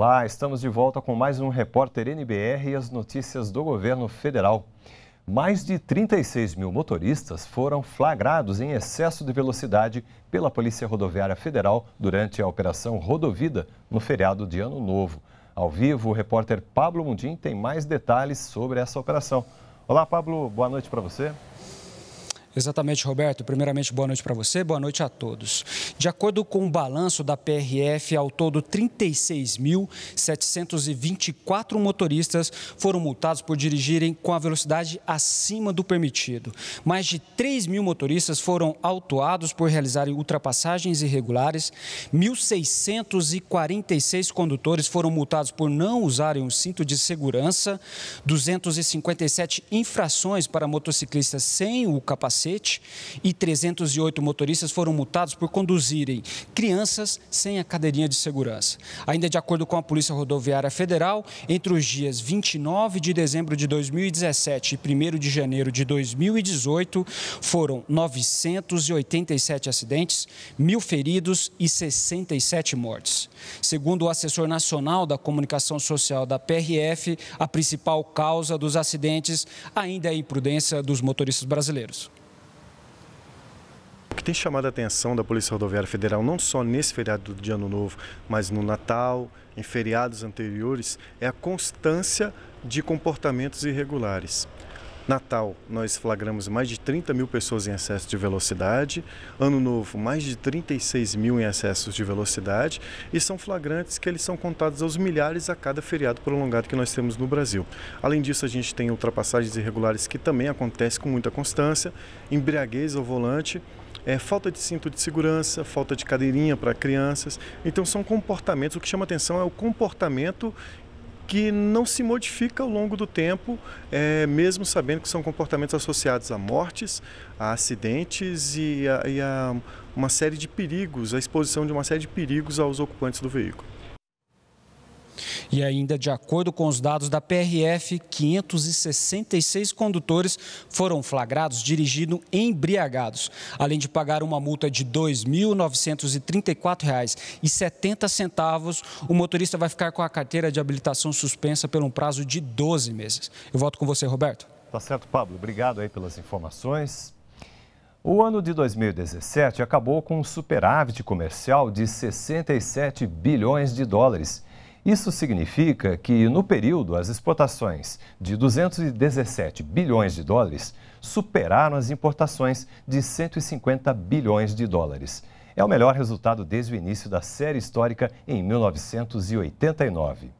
Olá, estamos de volta com mais um Repórter NBR e as notícias do governo federal. Mais de 36 mil motoristas foram flagrados em excesso de velocidade pela Polícia Rodoviária Federal durante a Operação Rodovida no feriado de Ano Novo. Ao vivo, o repórter Pablo Mundim tem mais detalhes sobre essa operação. Olá, Pablo, boa noite para você. Exatamente, Roberto. Primeiramente, boa noite para você, boa noite a todos. De acordo com o balanço da PRF, ao todo 36.724 motoristas foram multados por dirigirem com a velocidade acima do permitido. Mais de 3 mil motoristas foram autuados por realizarem ultrapassagens irregulares. 1.646 condutores foram multados por não usarem o cinto de segurança. 257 infrações para motociclistas sem o capacete capacete e 308 motoristas foram multados por conduzirem crianças sem a cadeirinha de segurança. Ainda de acordo com a Polícia Rodoviária Federal, entre os dias 29 de dezembro de 2017 e 1 de janeiro de 2018, foram 987 acidentes, mil feridos e 67 mortes. Segundo o assessor nacional da comunicação social da PRF, a principal causa dos acidentes ainda é a imprudência dos motoristas brasileiros que tem chamado a atenção da Polícia Rodoviária Federal, não só nesse feriado de Ano Novo, mas no Natal, em feriados anteriores, é a constância de comportamentos irregulares. Natal, nós flagramos mais de 30 mil pessoas em excesso de velocidade. Ano Novo, mais de 36 mil em excessos de velocidade. E são flagrantes que eles são contados aos milhares a cada feriado prolongado que nós temos no Brasil. Além disso, a gente tem ultrapassagens irregulares que também acontecem com muita constância, embriaguez ao volante é, falta de cinto de segurança, falta de cadeirinha para crianças. Então são comportamentos, o que chama atenção é o comportamento que não se modifica ao longo do tempo, é, mesmo sabendo que são comportamentos associados a mortes, a acidentes e a, e a uma série de perigos, a exposição de uma série de perigos aos ocupantes do veículo. E ainda, de acordo com os dados da PRF, 566 condutores foram flagrados dirigindo embriagados, além de pagar uma multa de R$ 2.934,70, o motorista vai ficar com a carteira de habilitação suspensa por um prazo de 12 meses. Eu volto com você, Roberto. Tá certo, Pablo. Obrigado aí pelas informações. O ano de 2017 acabou com um superávit comercial de 67 bilhões de dólares isso significa que, no período, as exportações de 217 bilhões de dólares superaram as importações de 150 bilhões de dólares. É o melhor resultado desde o início da série histórica em 1989.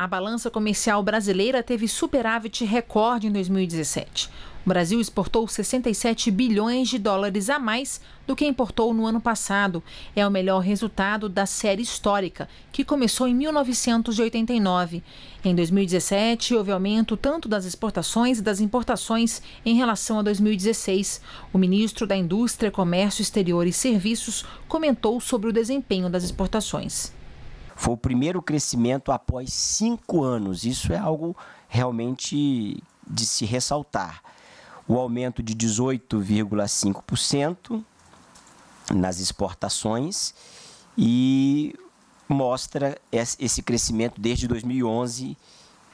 A balança comercial brasileira teve superávit recorde em 2017. O Brasil exportou 67 bilhões de dólares a mais do que importou no ano passado. É o melhor resultado da série histórica, que começou em 1989. Em 2017, houve aumento tanto das exportações e das importações em relação a 2016. O ministro da Indústria, Comércio Exterior e Serviços comentou sobre o desempenho das exportações. Foi o primeiro crescimento após cinco anos. Isso é algo realmente de se ressaltar. O aumento de 18,5% nas exportações e mostra esse crescimento desde 2011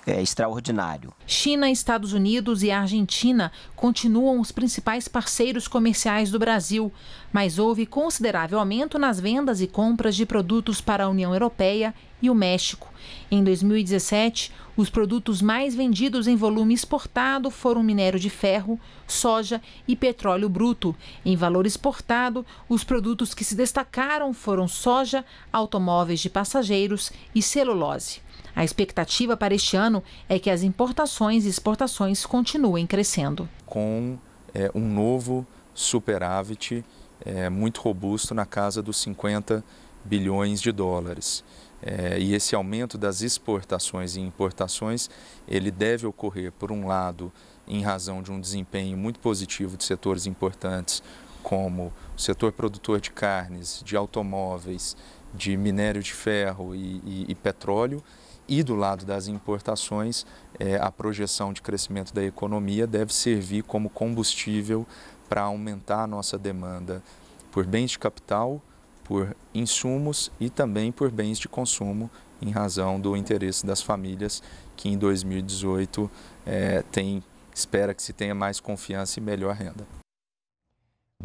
é, extraordinário. China, Estados Unidos e Argentina continuam os principais parceiros comerciais do Brasil, mas houve considerável aumento nas vendas e compras de produtos para a União Europeia e o México. Em 2017, os produtos mais vendidos em volume exportado foram minério de ferro, soja e petróleo bruto. Em valor exportado, os produtos que se destacaram foram soja, automóveis de passageiros e celulose. A expectativa para este ano é que as importações e exportações continuem crescendo. Com é, um novo superávit é, muito robusto na casa dos 50 bilhões de dólares. É, e esse aumento das exportações e importações, ele deve ocorrer, por um lado, em razão de um desempenho muito positivo de setores importantes, como o setor produtor de carnes, de automóveis, de minério de ferro e, e, e petróleo, e do lado das importações, é, a projeção de crescimento da economia deve servir como combustível para aumentar a nossa demanda por bens de capital, por insumos e também por bens de consumo, em razão do interesse das famílias que em 2018 é, tem, espera que se tenha mais confiança e melhor renda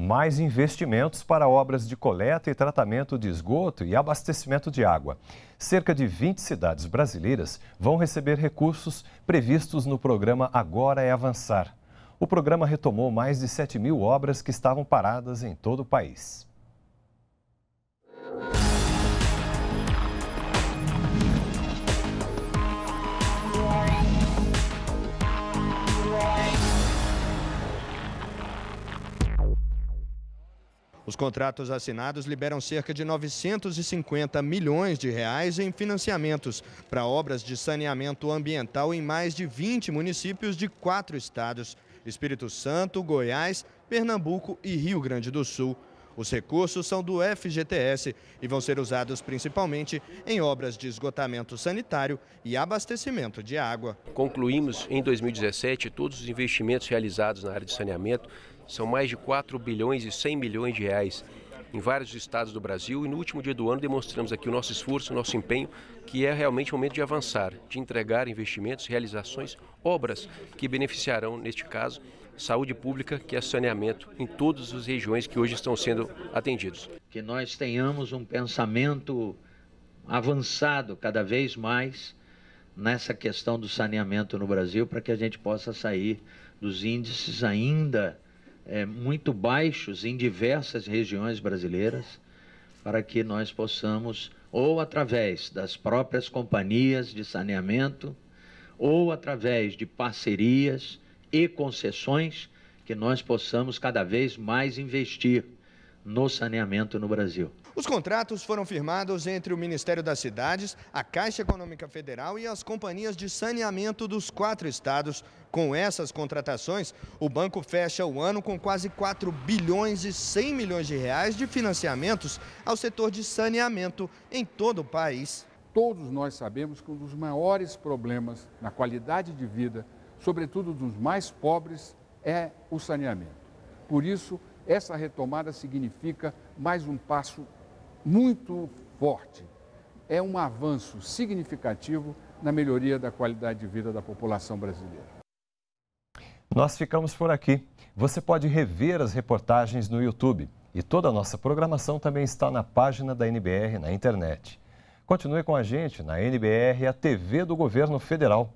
mais investimentos para obras de coleta e tratamento de esgoto e abastecimento de água. Cerca de 20 cidades brasileiras vão receber recursos previstos no programa Agora é Avançar. O programa retomou mais de 7 mil obras que estavam paradas em todo o país. contratos assinados liberam cerca de 950 milhões de reais em financiamentos para obras de saneamento ambiental em mais de 20 municípios de quatro estados: Espírito Santo, Goiás, Pernambuco e Rio Grande do Sul. Os recursos são do FGTS e vão ser usados principalmente em obras de esgotamento sanitário e abastecimento de água. Concluímos em 2017 todos os investimentos realizados na área de saneamento são mais de 4 bilhões e 100 milhões de reais em vários estados do Brasil e no último dia do ano demonstramos aqui o nosso esforço, o nosso empenho, que é realmente o momento de avançar, de entregar investimentos, realizações, obras que beneficiarão, neste caso, saúde pública, que é saneamento em todas as regiões que hoje estão sendo atendidos. Que nós tenhamos um pensamento avançado cada vez mais nessa questão do saneamento no Brasil para que a gente possa sair dos índices ainda é, muito baixos em diversas regiões brasileiras, para que nós possamos, ou através das próprias companhias de saneamento, ou através de parcerias e concessões, que nós possamos cada vez mais investir no saneamento no Brasil. Os contratos foram firmados entre o Ministério das Cidades, a Caixa Econômica Federal e as companhias de saneamento dos quatro estados. Com essas contratações, o banco fecha o ano com quase 4 bilhões e 100 milhões de reais de financiamentos ao setor de saneamento em todo o país. Todos nós sabemos que um dos maiores problemas na qualidade de vida, sobretudo dos mais pobres, é o saneamento. Por isso, essa retomada significa mais um passo muito forte. É um avanço significativo na melhoria da qualidade de vida da população brasileira. Nós ficamos por aqui. Você pode rever as reportagens no YouTube. E toda a nossa programação também está na página da NBR na internet. Continue com a gente na NBR, a TV do Governo Federal.